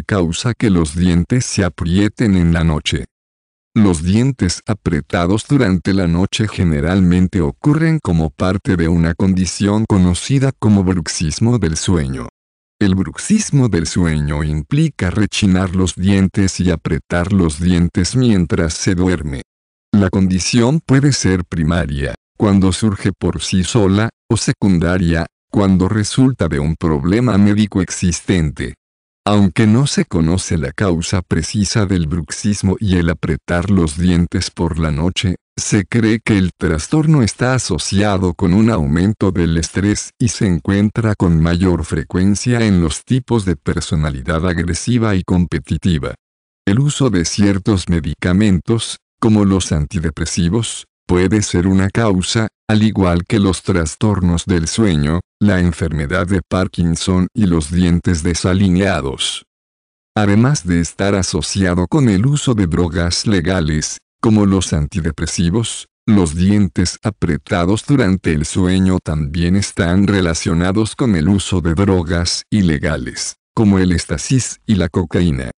causa que los dientes se aprieten en la noche. Los dientes apretados durante la noche generalmente ocurren como parte de una condición conocida como bruxismo del sueño. El bruxismo del sueño implica rechinar los dientes y apretar los dientes mientras se duerme. La condición puede ser primaria, cuando surge por sí sola, o secundaria, cuando resulta de un problema médico existente. Aunque no se conoce la causa precisa del bruxismo y el apretar los dientes por la noche, se cree que el trastorno está asociado con un aumento del estrés y se encuentra con mayor frecuencia en los tipos de personalidad agresiva y competitiva. El uso de ciertos medicamentos, como los antidepresivos, puede ser una causa, al igual que los trastornos del sueño, la enfermedad de Parkinson y los dientes desalineados. Además de estar asociado con el uso de drogas legales, como los antidepresivos, los dientes apretados durante el sueño también están relacionados con el uso de drogas ilegales, como el estasis y la cocaína.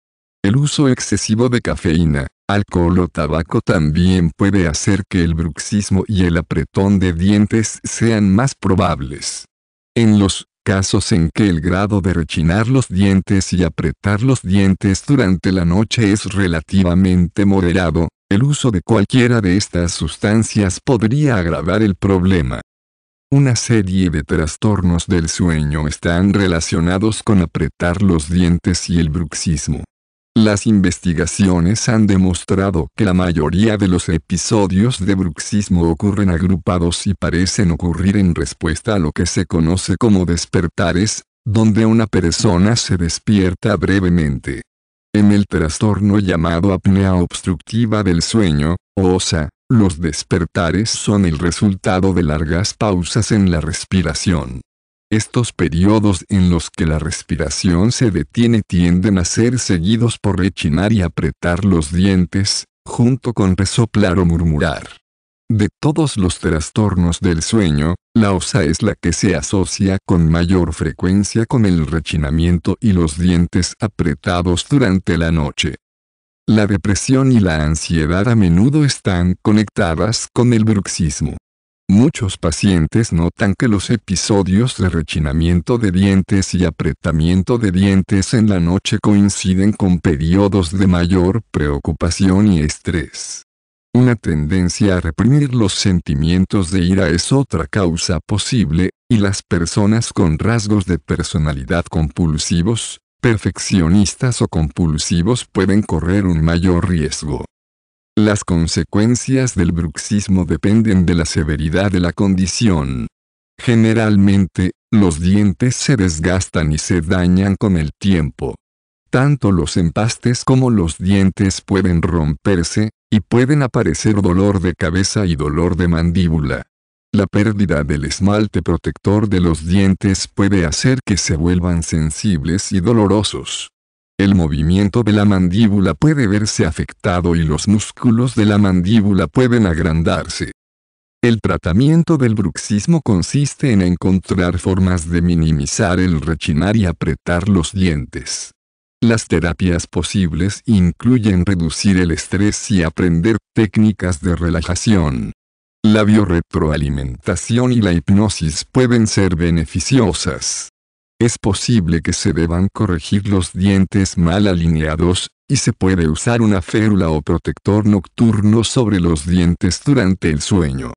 El uso excesivo de cafeína, Alcohol o tabaco también puede hacer que el bruxismo y el apretón de dientes sean más probables. En los casos en que el grado de rechinar los dientes y apretar los dientes durante la noche es relativamente moderado, el uso de cualquiera de estas sustancias podría agravar el problema. Una serie de trastornos del sueño están relacionados con apretar los dientes y el bruxismo. Las investigaciones han demostrado que la mayoría de los episodios de bruxismo ocurren agrupados y parecen ocurrir en respuesta a lo que se conoce como despertares, donde una persona se despierta brevemente. En el trastorno llamado apnea obstructiva del sueño, o OSA, los despertares son el resultado de largas pausas en la respiración. Estos periodos en los que la respiración se detiene tienden a ser seguidos por rechinar y apretar los dientes, junto con resoplar o murmurar. De todos los trastornos del sueño, la osa es la que se asocia con mayor frecuencia con el rechinamiento y los dientes apretados durante la noche. La depresión y la ansiedad a menudo están conectadas con el bruxismo. Muchos pacientes notan que los episodios de rechinamiento de dientes y apretamiento de dientes en la noche coinciden con periodos de mayor preocupación y estrés. Una tendencia a reprimir los sentimientos de ira es otra causa posible, y las personas con rasgos de personalidad compulsivos, perfeccionistas o compulsivos pueden correr un mayor riesgo. Las consecuencias del bruxismo dependen de la severidad de la condición. Generalmente, los dientes se desgastan y se dañan con el tiempo. Tanto los empastes como los dientes pueden romperse, y pueden aparecer dolor de cabeza y dolor de mandíbula. La pérdida del esmalte protector de los dientes puede hacer que se vuelvan sensibles y dolorosos. El movimiento de la mandíbula puede verse afectado y los músculos de la mandíbula pueden agrandarse. El tratamiento del bruxismo consiste en encontrar formas de minimizar el rechinar y apretar los dientes. Las terapias posibles incluyen reducir el estrés y aprender técnicas de relajación. La biorretroalimentación y la hipnosis pueden ser beneficiosas. Es posible que se deban corregir los dientes mal alineados, y se puede usar una férula o protector nocturno sobre los dientes durante el sueño.